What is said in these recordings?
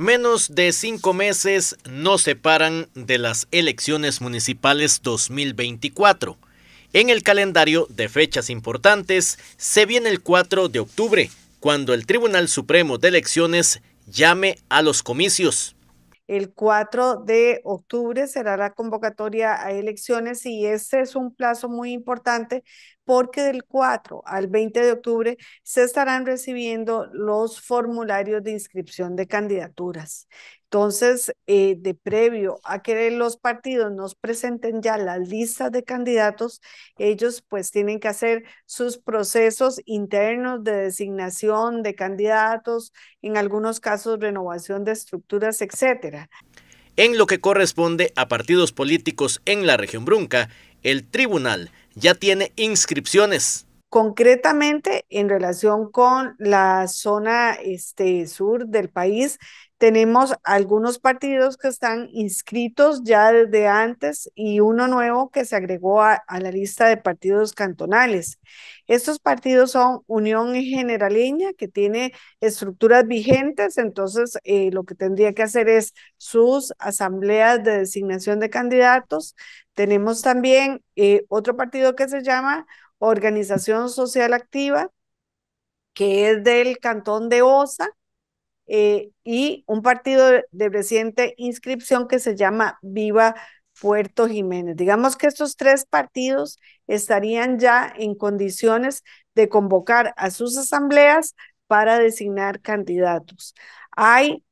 Menos de cinco meses nos separan de las elecciones municipales 2024. En el calendario de fechas importantes se viene el 4 de octubre, cuando el Tribunal Supremo de Elecciones llame a los comicios. El 4 de octubre será la convocatoria a elecciones y ese es un plazo muy importante porque del 4 al 20 de octubre se estarán recibiendo los formularios de inscripción de candidaturas. Entonces, eh, de previo a que los partidos nos presenten ya la lista de candidatos, ellos pues tienen que hacer sus procesos internos de designación de candidatos, en algunos casos renovación de estructuras, etcétera. En lo que corresponde a partidos políticos en la región Brunca, el tribunal ya tiene inscripciones concretamente en relación con la zona este, sur del país, tenemos algunos partidos que están inscritos ya desde antes y uno nuevo que se agregó a, la lista de partidos cantonales. Estos partidos son Unión Generaleña, que tiene estructuras vigentes, entonces eh, lo que tendría que hacer es sus asambleas de designación de candidatos. Tenemos también eh, otro partido que se llama Organización Social Activa, que es del Cantón de Osa eh, y un partido de reciente inscripción que se llama Viva Puerto Jiménez. Digamos que estos tres partidos estarían ya en condiciones de convocar a sus asambleas para designar candidatos. Hay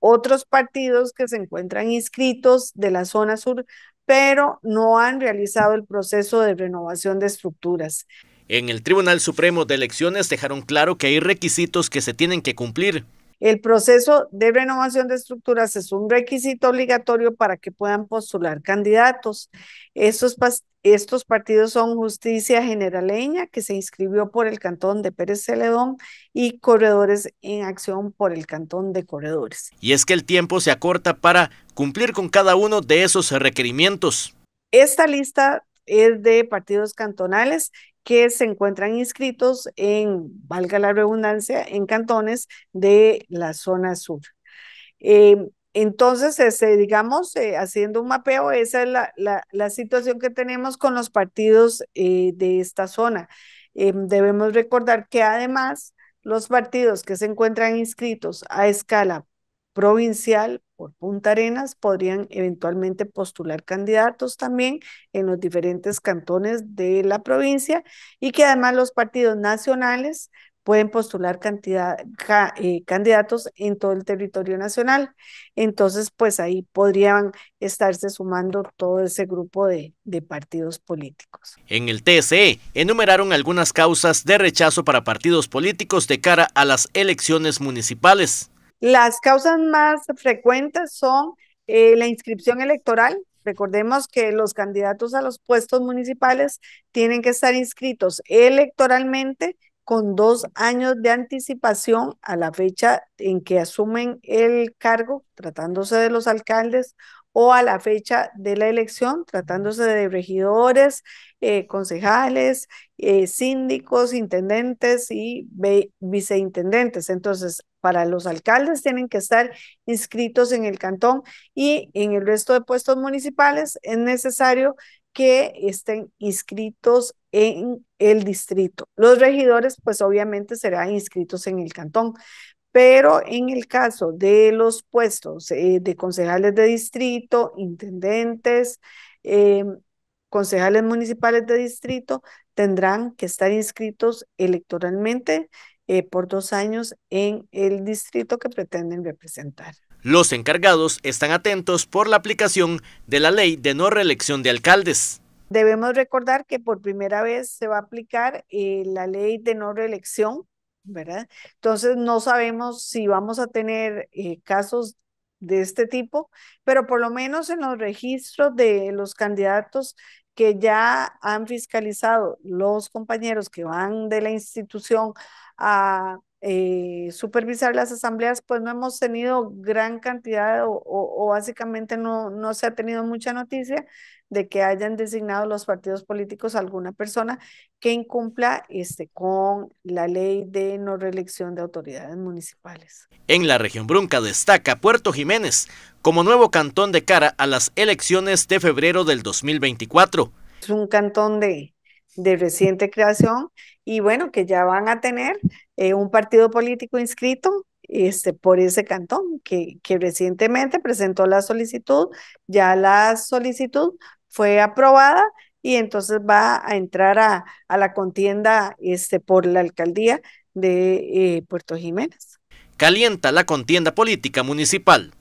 otros partidos que se encuentran inscritos de la zona sur, pero no han realizado el proceso de renovación de estructuras. En el Tribunal Supremo de Elecciones dejaron claro que hay requisitos que se tienen que cumplir el proceso de renovación de estructuras es un requisito obligatorio para que puedan postular candidatos. Estos, partidos son Justicia Generaleña, que se inscribió por el Cantón de Pérez Celedón, y Corredores en Acción por el Cantón de Corredores. Y es que el tiempo se acorta para cumplir con cada uno de esos requerimientos. Esta lista es de partidos cantonales que se encuentran inscritos en, valga la redundancia, en cantones de la zona sur. Em, entonces, ese, digamos, eh, haciendo un mapeo, esa es la, la, situación que tenemos con los partidos eh, de esta zona. Em, debemos recordar que además los partidos que se encuentran inscritos a escala provincial, por Punta Arenas podrían eventualmente postular candidatos también en los diferentes cantones de la provincia y que además los partidos nacionales pueden postular eh, candidatos en todo el territorio nacional. Entonces, pues ahí podrían estarse sumando todo ese grupo de partidos políticos. En el TSE enumeraron algunas causas de rechazo para partidos políticos de cara a las elecciones municipales. Las causas más frecuentes son eh, la inscripción electoral. Recordemos que los candidatos a los puestos municipales tienen que estar inscritos electoralmente con dos años de anticipación a la fecha en que asumen el cargo, tratándose de los alcaldes, o a la fecha de la elección, tratándose de regidores, eh, concejales, eh, síndicos, intendentes y viceintendentes. Entonces, para los alcaldes tienen que estar inscritos en el cantón y en el resto de puestos municipales es necesario que estén inscritos en el distrito. Los regidores, pues obviamente serán inscritos en el cantón, pero en el caso de los puestos eh, de concejales de distrito, intendentes, em, concejales municipales de distrito, tendrán que estar inscritos electoralmente eh, por dos años en el distrito que pretenden representar. Los encargados están atentos por la aplicación de la ley de no reelección de alcaldes. Debemos recordar que por primera vez se va a aplicar eh, la ley de no reelección, ¿verdad? Entonces no sabemos si vamos a tener eh, casos de este tipo, pero por lo menos en los registros de los candidatos que ya han fiscalizado los compañeros que van de la institución a eh, supervisar las asambleas, pues no hemos tenido gran cantidad o, básicamente no, no se ha tenido mucha noticia de que hayan designado los partidos políticos a alguna persona que incumpla este, con la ley de no reelección de autoridades municipales. En la región Brunca destaca Puerto Jiménez como nuevo cantón de cara a las elecciones de febrero del 2024. Es un cantón de, de reciente creación y bueno, que ya van a tener eh, un partido político inscrito este, por ese cantón que, que, recientemente presentó la solicitud. Ya la solicitud fue aprobada y entonces va a entrar a, la contienda este, por la alcaldía de eh, Puerto Jiménez. Calienta la contienda política municipal.